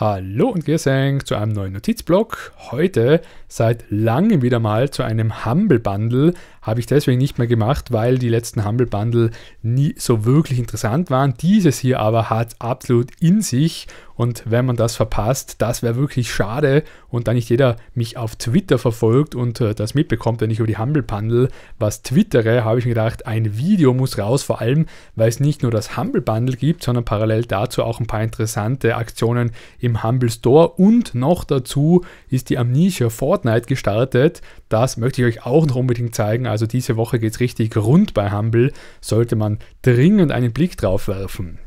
Hallo und Gesang zu einem neuen Notizblock. Heute seit langem wieder mal zu einem Humble Bundle habe ich deswegen nicht mehr gemacht, weil die letzten Humble Bundle nie so wirklich interessant waren. Dieses hier aber hat absolut in sich und wenn man das verpasst, das wäre wirklich schade und da nicht jeder mich auf Twitter verfolgt und äh, das mitbekommt, wenn ich über die Humble Bundle was twittere, habe ich mir gedacht, ein Video muss raus, vor allem, weil es nicht nur das Humble Bundle gibt, sondern parallel dazu auch ein paar interessante Aktionen im Humble Store und noch dazu ist die Amnesia Fortnite gestartet. Das möchte ich euch auch noch unbedingt zeigen also diese Woche geht es richtig rund bei Humble, sollte man dringend einen Blick drauf werfen.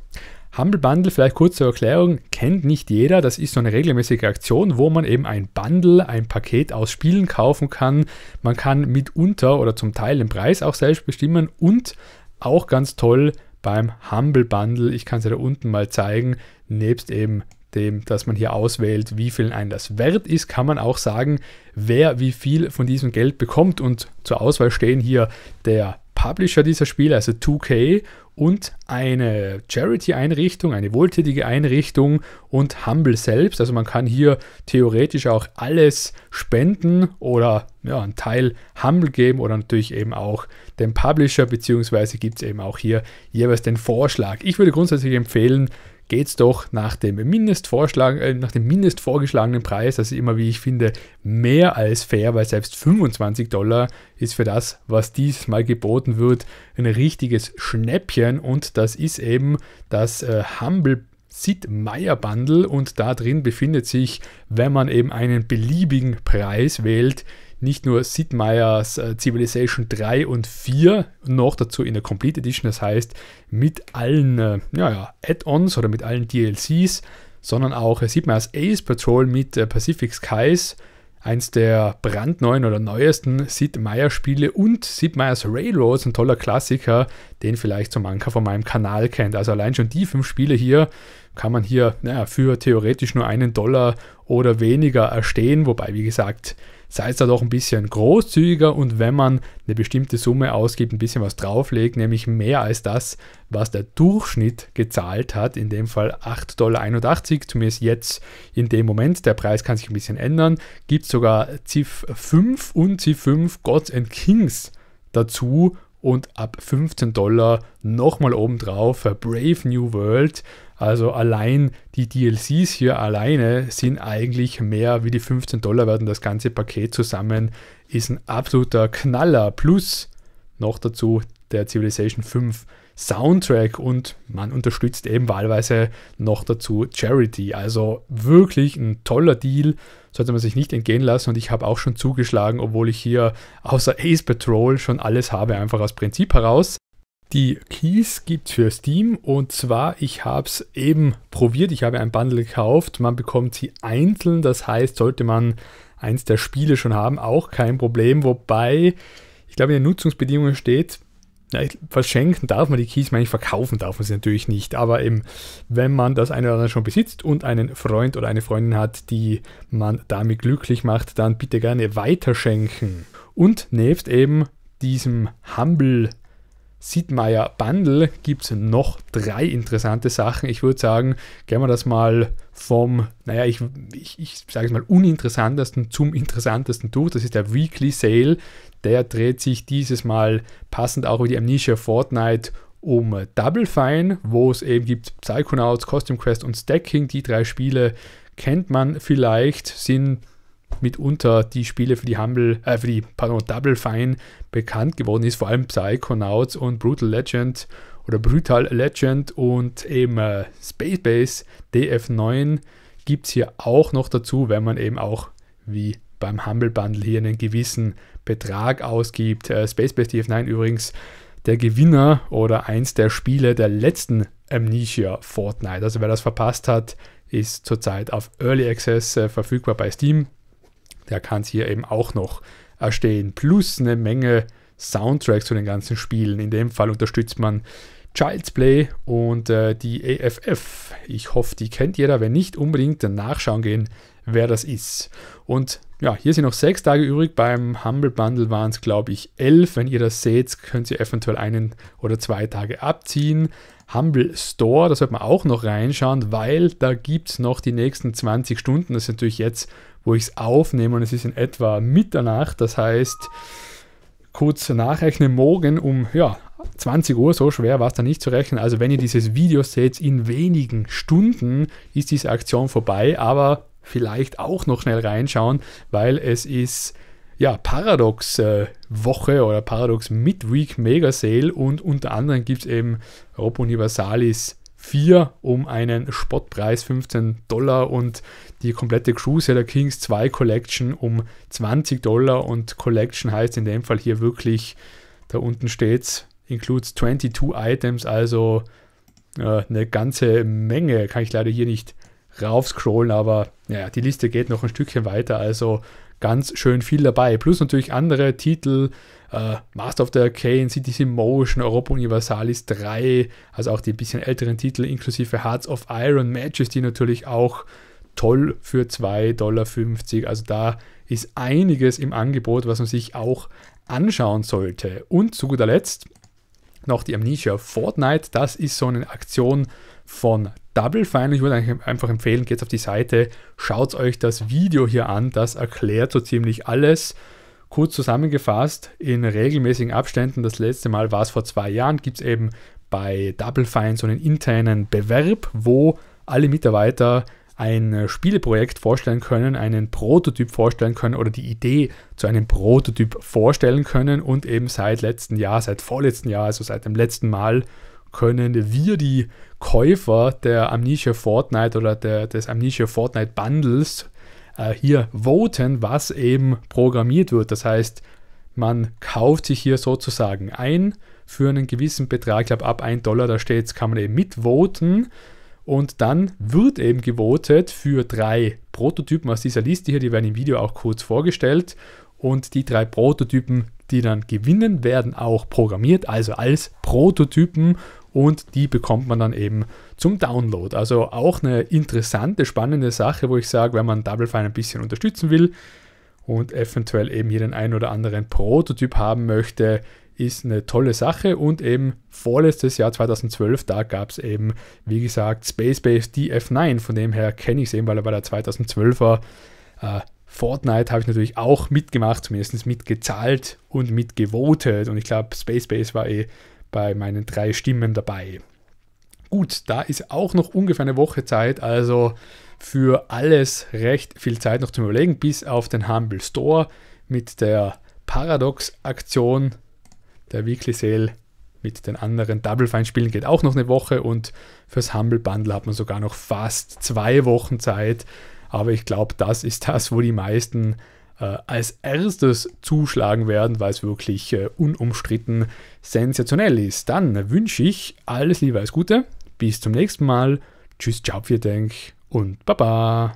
Humble Bundle, vielleicht kurz zur Erklärung, kennt nicht jeder. Das ist so eine regelmäßige Aktion, wo man eben ein Bundle, ein Paket aus Spielen kaufen kann. Man kann mitunter oder zum Teil den Preis auch selbst bestimmen und auch ganz toll beim Humble Bundle, ich kann es ja da unten mal zeigen, nebst eben dem, dass man hier auswählt, wie viel ein das wert ist, kann man auch sagen, wer wie viel von diesem Geld bekommt. Und zur Auswahl stehen hier der Publisher dieser Spiele, also 2K, und eine Charity-Einrichtung, eine wohltätige Einrichtung und Humble selbst. Also man kann hier theoretisch auch alles spenden oder ja, einen Teil Humble geben oder natürlich eben auch dem Publisher, beziehungsweise gibt es eben auch hier jeweils den Vorschlag. Ich würde grundsätzlich empfehlen, geht es doch nach dem, Mindestvorschlag, äh, nach dem mindestvorgeschlagenen Preis, das ist immer, wie ich finde, mehr als fair, weil selbst 25 Dollar ist für das, was dieses Mal geboten wird, ein richtiges Schnäppchen und das ist eben das äh, Humble Sid Meier Bundle und da drin befindet sich, wenn man eben einen beliebigen Preis wählt, nicht nur Sid Meier's äh, Civilization 3 und 4, noch dazu in der Complete Edition, das heißt mit allen äh, ja, ja, Add-ons oder mit allen DLCs, sondern auch äh, Sid Meier's Ace Patrol mit Pacific Skies, eins der brandneuen oder neuesten Sid Meier Spiele und Sid Meier's Railroads, ein toller Klassiker, den vielleicht so mancher von meinem Kanal kennt. Also allein schon die fünf Spiele hier kann man hier naja, für theoretisch nur einen Dollar oder weniger erstehen, wobei wie gesagt sei es da doch ein bisschen großzügiger und wenn man eine bestimmte Summe ausgibt, ein bisschen was drauflegt, nämlich mehr als das, was der Durchschnitt gezahlt hat, in dem Fall 8,81 Dollar, zumindest jetzt in dem Moment, der Preis kann sich ein bisschen ändern, gibt sogar Ziff 5 und Ziff 5 Gods and Kings dazu und ab 15 Dollar nochmal obendrauf Brave New World. Also allein die DLCs hier alleine sind eigentlich mehr wie die 15 Dollar werden. Das ganze Paket zusammen ist ein absoluter Knaller. Plus noch dazu der Civilization 5 Soundtrack und man unterstützt eben wahlweise noch dazu Charity. Also wirklich ein toller Deal, sollte man sich nicht entgehen lassen und ich habe auch schon zugeschlagen, obwohl ich hier außer Ace Patrol schon alles habe, einfach aus Prinzip heraus. Die Keys gibt es für Steam und zwar, ich habe es eben probiert, ich habe ein Bundle gekauft, man bekommt sie einzeln, das heißt, sollte man eins der Spiele schon haben, auch kein Problem, wobei, ich glaube, in den Nutzungsbedingungen steht, ja, verschenken darf man die Keys, meine ich, verkaufen darf man sie natürlich nicht, aber eben, wenn man das eine oder andere schon besitzt und einen Freund oder eine Freundin hat, die man damit glücklich macht, dann bitte gerne weiterschenken. Und nebst eben diesem Humble Siedmeier Bundle gibt es noch drei interessante Sachen. Ich würde sagen, gehen wir das mal vom, naja, ich, ich, ich sage es mal, uninteressantesten zum interessantesten durch. Das ist der Weekly Sale. Der dreht sich dieses Mal passend auch über die Amnesia Fortnite um Double Fine, wo es eben gibt Psychonauts, Costume Quest und Stacking. Die drei Spiele kennt man vielleicht, sind mitunter die Spiele für die Humble, äh, für die pardon, Double Fine bekannt geworden ist, vor allem Psychonauts und Brutal Legend oder Brutal Legend und eben äh, Space Base DF9 gibt es hier auch noch dazu, wenn man eben auch wie beim Humble Bundle hier einen gewissen Betrag ausgibt. Äh, Space Base DF9 übrigens der Gewinner oder eins der Spiele der letzten Amnesia Fortnite. Also wer das verpasst hat, ist zurzeit auf Early Access äh, verfügbar bei Steam der kann es hier eben auch noch erstehen. Plus eine Menge Soundtracks zu den ganzen Spielen. In dem Fall unterstützt man Child's Play und äh, die AFF. Ich hoffe, die kennt jeder. Wenn nicht, unbedingt dann nachschauen gehen, wer das ist. Und ja, hier sind noch sechs Tage übrig. Beim Humble Bundle waren es, glaube ich, elf. Wenn ihr das seht, könnt ihr eventuell einen oder zwei Tage abziehen. Humble Store, da sollte man auch noch reinschauen, weil da gibt es noch die nächsten 20 Stunden. Das ist natürlich jetzt wo ich es aufnehme und es ist in etwa Mitternacht, das heißt kurz nachrechnen, morgen um ja, 20 Uhr, so schwer war es dann nicht zu rechnen. Also wenn ihr dieses Video seht, in wenigen Stunden ist diese Aktion vorbei, aber vielleicht auch noch schnell reinschauen, weil es ist ja, Paradox-Woche äh, oder Paradox Midweek Mega Sale und unter anderem gibt es eben Europa Universalis 4 um einen Spottpreis 15 Dollar und die komplette Crusader Kings 2 Collection um 20 Dollar und Collection heißt in dem Fall hier wirklich, da unten steht includes 22 Items, also äh, eine ganze Menge, kann ich leider hier nicht raufscrollen, aber naja, die Liste geht noch ein Stückchen weiter, also ganz schön viel dabei. Plus natürlich andere Titel, äh, Master of the Arcane, Cities in Motion, Europa Universalis 3, also auch die bisschen älteren Titel inklusive Hearts of Iron, Majesty natürlich auch toll für 2,50 Dollar. Also da ist einiges im Angebot, was man sich auch anschauen sollte. Und zu guter Letzt noch die Amnesia Fortnite. Das ist so eine Aktion, von Double Fine. Ich würde euch einfach empfehlen, geht auf die Seite, schaut euch das Video hier an, das erklärt so ziemlich alles. Kurz zusammengefasst, in regelmäßigen Abständen, das letzte Mal war es vor zwei Jahren, gibt es eben bei Double Fine so einen internen Bewerb, wo alle Mitarbeiter ein äh, Spieleprojekt vorstellen können, einen Prototyp vorstellen können oder die Idee zu einem Prototyp vorstellen können und eben seit letztem Jahr, seit vorletzten Jahr, also seit dem letzten Mal können wir die Käufer der Amnesia Fortnite oder der, des Amnesia Fortnite Bundles äh, hier voten, was eben programmiert wird. Das heißt, man kauft sich hier sozusagen ein für einen gewissen Betrag, ich glaube ab 1 Dollar, da steht es, kann man eben mitvoten. Und dann wird eben gewotet für drei Prototypen aus dieser Liste hier, die werden im Video auch kurz vorgestellt. Und die drei Prototypen, die dann gewinnen, werden auch programmiert, also als Prototypen und die bekommt man dann eben zum Download. Also auch eine interessante, spannende Sache, wo ich sage, wenn man Double Fine ein bisschen unterstützen will und eventuell eben hier den einen oder anderen Prototyp haben möchte, ist eine tolle Sache und eben vorletztes Jahr 2012, da gab es eben, wie gesagt, Spacebase DF9, von dem her kenne ich es eben, weil er bei der 2012er äh, Fortnite habe ich natürlich auch mitgemacht, zumindest mitgezahlt und mitgevotet und ich glaube, Spacebase war eh bei meinen drei Stimmen dabei. Gut, da ist auch noch ungefähr eine Woche Zeit, also für alles recht viel Zeit noch zum Überlegen, bis auf den Humble Store mit der Paradox-Aktion der Weekly Sale mit den anderen Double Fine Spielen geht auch noch eine Woche und fürs Humble Bundle hat man sogar noch fast zwei Wochen Zeit. Aber ich glaube, das ist das, wo die meisten äh, als erstes zuschlagen werden, weil es wirklich äh, unumstritten sensationell ist. Dann wünsche ich alles Liebe, alles Gute. Bis zum nächsten Mal. Tschüss, ciao, vielen Dank und Baba.